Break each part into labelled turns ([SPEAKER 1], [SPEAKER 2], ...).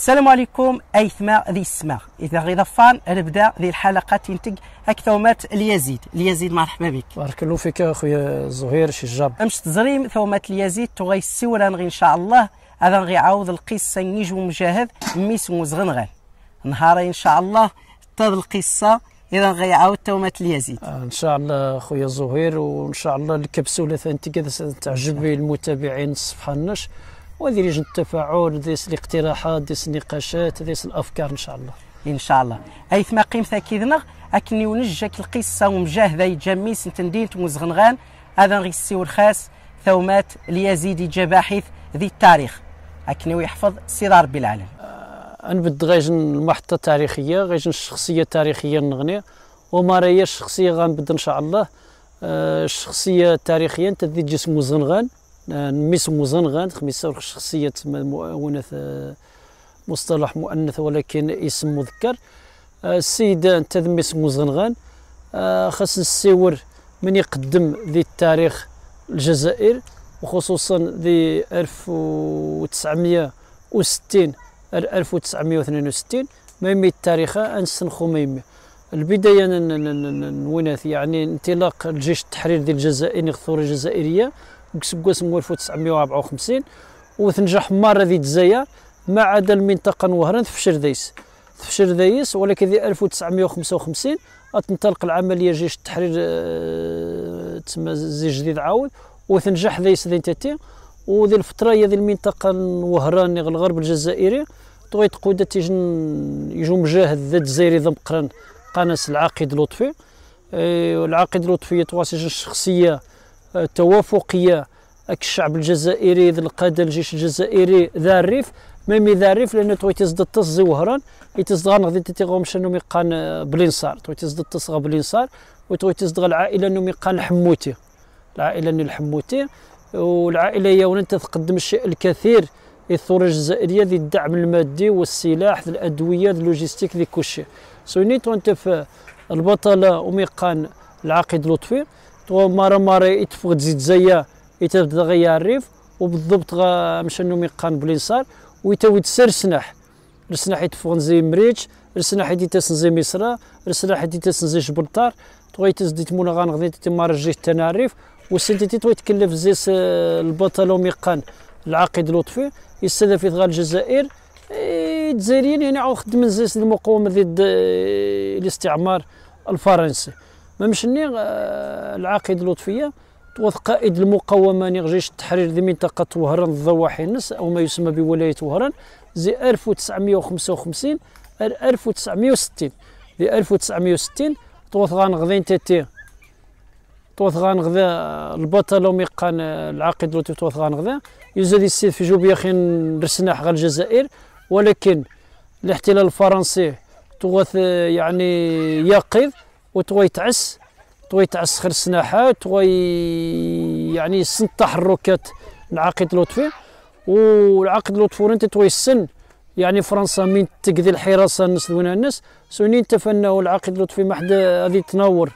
[SPEAKER 1] السلام عليكم ايثما ذي السماء اذا غير فان نبدا ذي الحلقه تنتج اكثومات اليزيد اليزيد مرحبا بك بارك الله فيك اخويا زهير شجاب امش تزريم ثومات اليزيد تغي السورة ان شاء الله هذا غيعاود القصه نيجو مجاهد ميس مزغنغان نهار ان شاء الله تاد القصه اذا غيعاود تومات اليزيد آه ان شاء الله اخويا زهير وان شاء الله الكبسوله تنتج تعجب المتابعين الصفحه النش وهذه لجنة التفاعل ديس الاقتراحات ديس النقاشات ديس الافكار ان شاء الله ان شاء الله ايثما قيمتها كيدنا اكن يونجك القصه ومجاهده يجمي سنتندين تمزغنغان هذا غيسي ورخاس ثومات اليزيدي جباحث ذي التاريخ اكن ويحفظ سيدار ربي العالم انبد آه، غيجن المحطه التاريخيه غيجن الشخصيه التاريخيه النغنية وما راهي الشخصيه غنبد ان شاء الله آه، الشخصيه التاريخيه انت جسم وزنغان نميس مزنغان خميسة شخصية مؤونث آه، مصطلح مؤنث ولكن اسم مذكر آه، السيد انت ميس مزنغان آه، خاص السيور من يقدم ذي التاريخ الجزائر وخصوصا ذي 1960 1962 ما يمي التاريخ انسن خميمي البدايه نوينات يعني انطلاق الجيش التحرير ديال الجزائر الثوره الجزائريه كسكواس 1954 وتنجح حمار ذي تزايا ما عدا المنطقه نوهران في شرديس في شرديس ولكن ذي 1955 تنطلق العمليه جيش التحرير آه، تسمى زي جديد عاود وتنجح ذي تاتي وذي الفتره هي ذي المنطقه نوهران الغرب الجزائري طويت قودة تيجن يجو مجاهد ذات زيري ذا مقرن قناس العاقد لطفي آه، العاقد لطفي تواصل الشخصيه توافقيه اك الشعب الجزائري ذا القاده الجيش الجزائري ذا الريف ميمي ذا الريف لان توي تزد التص وهران يتزدغ نغدي تيتيغوم شنو ميقان آه، بلينصار توي تزد التص بلينصار وتوي تزدغ العائله نو ميقان الحموتي العائله ني الحموتي والعائله ياونا تتقدم الشيء الكثير الثوره الجزائريه ذي الدعم المادي والسلاح ذي الادويه ذي اللوجيستيك ذي سوني سونيت وانت في البطله وميقان العقيد لطفي تو مارا مارا يتفق تزيد زيا يتبدا غيا الريف وبالضبط مشى نومي قان بلي صار ويتاوي تسر سناح السناح يتفق نزي مريتش السناح يدي نزي مصرا السناح يدي نزي جبلطار تغي تزدي تمونا غنغدي تمار جيه الريف وسنتيتي تو يتكلف زيس آه، البطل قان العقيد لطفي يستهدف غا الجزائر إيه، الجزائريين يعني عاو خدم زيس المقاومه ضد آه، الاستعمار الفرنسي ما مشني آه، العقيد لطفيه وقائد المقاومه جيش التحرير لمنطقه وهران الضواحي الضواحنس او ما يسمى بولايه وهران زي 1955 1960 دي 1960 توث غنغذين تاتي توث غنغذا البطل وميقان آه، العقيد لوتي توث غنغذا يزاد السيد في جوبيا خين رسناح غير الجزائر ولكن الاحتلال الفرنسي توث آه، يعني يقظ تعس يتعس توا خير السناحة توا يعني يسن التحركات العقيد لطفي والعقد اللطفوري توا السن يعني فرنسا من تقدي الحراسه الناس دون الناس سنين تفنى العقيد لطفي ما تنور غادي يتناور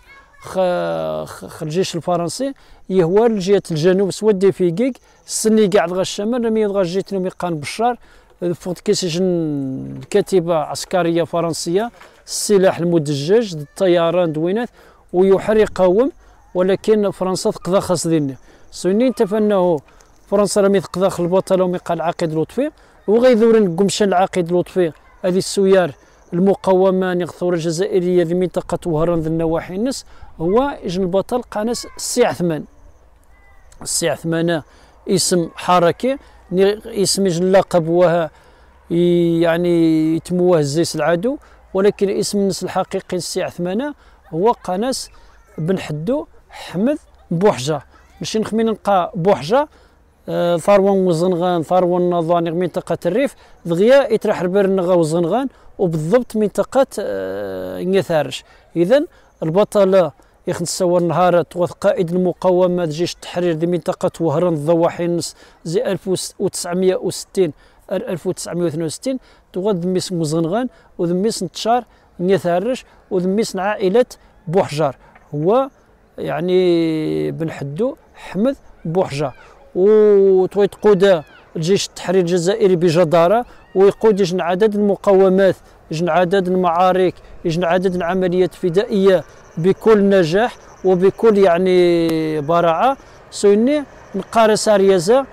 [SPEAKER 1] الجيش الفرنسي يهوى لجهه الجنوب سوا ديفيكيك السني قاعد غا الشمال رمي غا جيت نومي قان بشار كيسجن كتيبه عسكريه فرنسيه السلاح المدجج الطيران دوينات ويحر يقاوم ولكن فرنسا تقضى خاص سوني سني فانه فرنسا رمي تقضى خلبوطه ومي قال العقيد لطفي وغيدور قمشن العقيد لطفي هذه السيار المقاومه نغثور الجزائريه في منطقه وهران ذي النواحي النس هو اجن البطل قناه السي عثمان السي عثمان اسم حركي اسم اللقب وه يعني يتموه الزيس العدو ولكن اسم الناس الحقيقي السي عثمانة هو قناس بن حدو حمد بوحجة ماشي نخمين نلقى بوحجة آه ثروان وزنغان ثروان نظاني منطقة الريف دغيا يترح بير نغا وزنغان وبالضبط منطقة آه نيثارش إذا البطلة يخنس نهار قائد المقاومة جيش التحرير دي منطقة وهران الضواحي زي 1960 1962 تغاد دميس مزنغان ودميس نتشار نيثارش ودميس عائلة بوحجار هو يعني بن حدو حمد بوحجار وتويت قودة جيش التحرير الجزائري بجدارة ويقود عدد المقاومات يجن عدد المعارك يجن عدد العمليات الفدائيه بكل نجاح وبكل يعني براعه سويني نقارس ريازة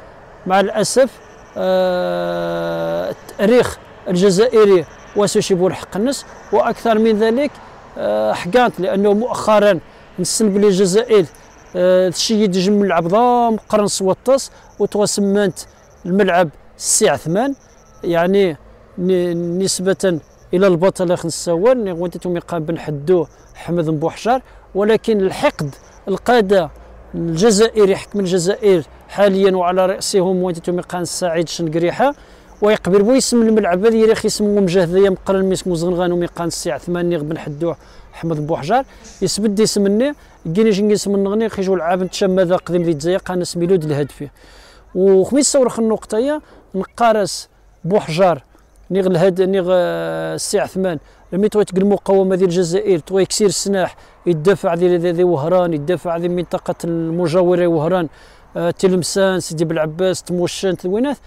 [SPEAKER 1] مع الاسف آه التاريخ الجزائري وسوشيبو حق النس واكثر من ذلك آه حقانت لانه مؤخرا نسن بلي الجزائر تشيد آه جم ملعب ضام قرن سوطس وتوسمنت الملعب السي عثمان يعني نسبة الى البطل خنسوان غوتيتهم يقابل حدوه حمد بوحشار ولكن الحقد القاده الجزائري حكم الجزائر حاليا وعلى راسهم وانتم قان السعيد شنقريحه ويقبل ويسم الملعب هذه اللي خيسمو مجهدية مقرن ميسمو زنغانو ميقان الساعة 8 بن حدوه احمد بوحجار يسبد يسمني كيني جنكي يسمن نغني خيجو لعاب تشم ماذا قديم في تزايا انا سميلود الهدفي وخميس صور النقطة نقارس بوحجار نيغ الهد نيغ آه، السي عثمان ملي تويتقل المقاومه ديال الجزائر يكسير السناح يدافع ديال وهران يدافع ديال منطقه المجاوره وهران آه، تلمسان سيدي بلعباس تموشان تلوينات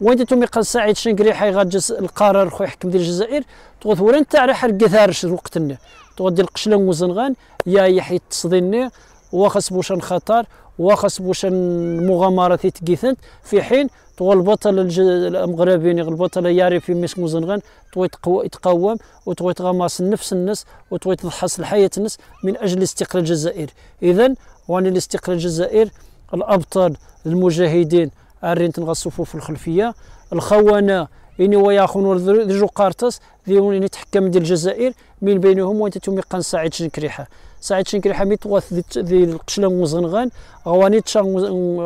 [SPEAKER 1] وين تو ميقال سعيد شنقري حي غادجز القرار خويا يحكم ديال الجزائر تغوت ورا نتاع راه حرق ثارش وقتنا تغدي القشله وزنغان يا يحيى التصديني وخاص بوشان خطر واخص باش المغامرات تكيثنت في حين تو البطل الج... يعني البطل يعرف في ميسك مزنغان تو يتقوم وتو تغمس نفس الناس وتو يتضحص الحياه الناس من اجل استقلال الجزائر اذا وان الاستقلال الجزائر الابطال المجاهدين عرين تنغصفوا في الخلفيه الخونه إني وياخون جو قارتس ذي يتحكم ديال الجزائر من بينهم وانت تومي قنصاعد شنكريحه سعيد شنكري حميد تغوث ذي القشلة وزنغان غواني تشار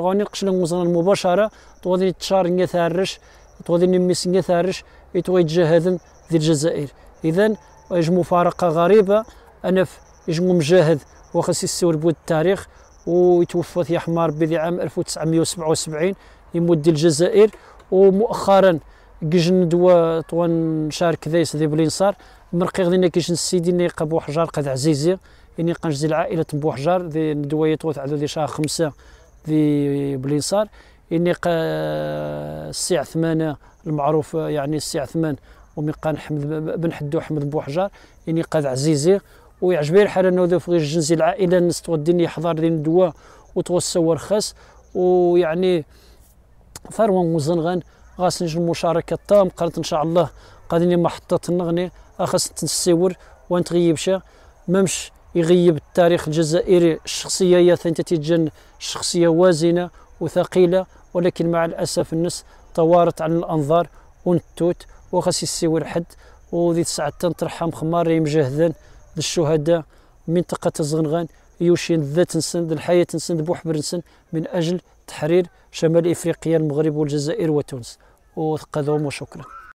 [SPEAKER 1] غواني القشلة وزنغان مباشرة تغوذي تشار نيا ثارش تغوذي نميس نيا ثارش يتوجه هذن ذي الجزائر إذا يجم مفارقة غريبة في يجم مجاهد وخص السور بود التاريخ ويتوفى في حمار بذي عام 1977 يمد الجزائر ومؤخرا كجن دوا طوان شارك ذي بلينصار مرقي غدينا كيجن السيدي نيقب وحجار قد عزيزي يعني قنجزي العائلة بوحجار ذي ندوية توث على ذي شهر خمسة ذي بلينصار إني قا الساعة ثمانة المعروف يعني الساعة ثمان وميقان حمد بن حدو حمد بوحجار إني قاد عزيزي ويعجبني الحال أنه ذو فغير جنزي العائلة نس توديني يحضر ذي ندوة وتوسو رخص ويعني ثروة وزنغن غاس نجم المشاركة تام قالت إن شاء الله قادني محطة النغني أخص تنسيور وانت غيبشا ممش يغيب التاريخ الجزائري الشخصية هي تتجن شخصية وازنة وثقيلة ولكن مع الأسف الناس توارت عن الأنظار ونتوت وخاص يسيوي الحد وذي ساعة تنترحم خمار يمجهدن للشهداء منطقة الزغنغان يوشين ذات نسن الحياة نسن بوحبر نسن من أجل تحرير شمال إفريقيا المغرب والجزائر وتونس وثقذهم وشكرا